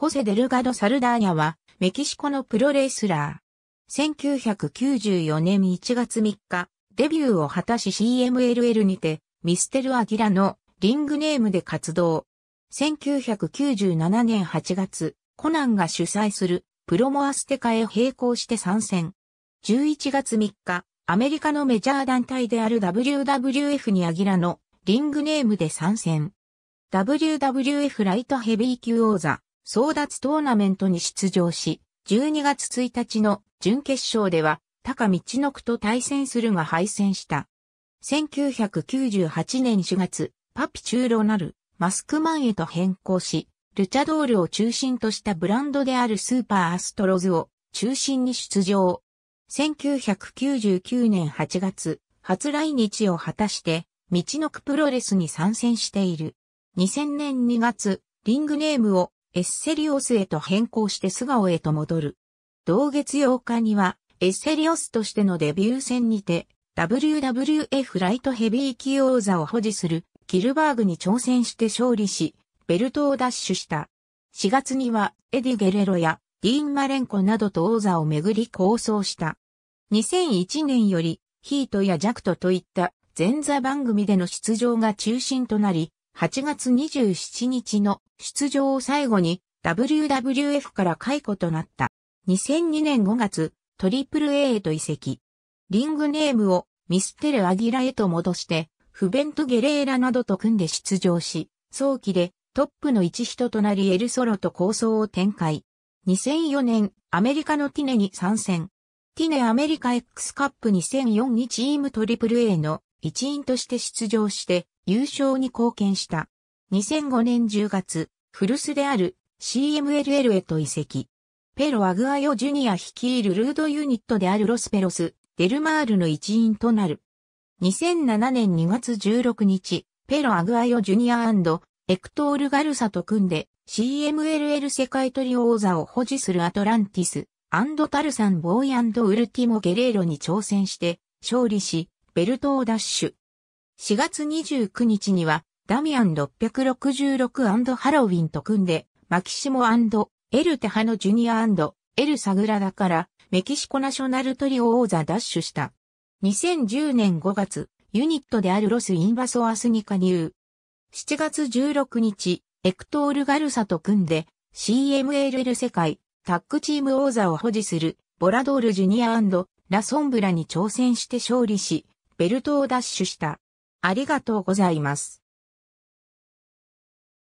ホセ・デルガド・サルダーニャは、メキシコのプロレスラー。1994年1月3日、デビューを果たし CMLL にて、ミステル・アギラのリングネームで活動。1997年8月、コナンが主催するプロモアステカへ並行して参戦。11月3日、アメリカのメジャー団体である WWF にアギラのリングネームで参戦。WWF ライトヘビー級王座。争奪トーナメントに出場し、12月1日の準決勝では、高道のくと対戦するが敗戦した。1998年4月、パピチューロなるマスクマンへと変更し、ルチャドールを中心としたブランドであるスーパーアストロズを中心に出場。1999年8月、初来日を果たして、道のくプロレスに参戦している。2000年2月、リングネームをエッセリオスへと変更して素顔へと戻る。同月8日には、エッセリオスとしてのデビュー戦にて、WWF ライトヘビー級王座を保持するキルバーグに挑戦して勝利し、ベルトを奪取した。4月には、エディ・ゲレロやディーン・マレンコなどと王座をめぐり構想した。2001年より、ヒートやジャクトといった前座番組での出場が中心となり、8月27日の出場を最後に WWF から解雇となった。2002年5月、トリプル A へと移籍。リングネームをミステル・アギラへと戻して、フベント・ゲレーラなどと組んで出場し、早期でトップの一人となりエルソロと構想を展開。2004年、アメリカのティネに参戦。ティネアメリカ X カップ2004にチームトリプル a の一員として出場して優勝に貢献した。2005年10月、古巣である CMLL へと移籍。ペロ・アグアヨ・ジュニア率いるルードユニットであるロスペロス、デルマールの一員となる。2007年2月16日、ペロ・アグアヨ・ジュニアエクトール・ガルサと組んで CMLL 世界トリ王座を保持するアトランティス、タルサン・ボーイウルティモ・ゲレーロに挑戦して、勝利し、ベルトをダッシュ。4月29日には、ダミアン666ハロウィンと組んで、マキシモエル・テハノ・ジュニアエル・サグラダからメキシコナショナルトリオ王座ダッシュした。2010年5月、ユニットであるロス・インバソアスに加入。7月16日、エクトール・ガルサと組んで CMLL 世界タッグチーム王座を保持するボラドール・ジュニアラソンブラに挑戦して勝利し、ベルトを奪取した。ありがとうございます。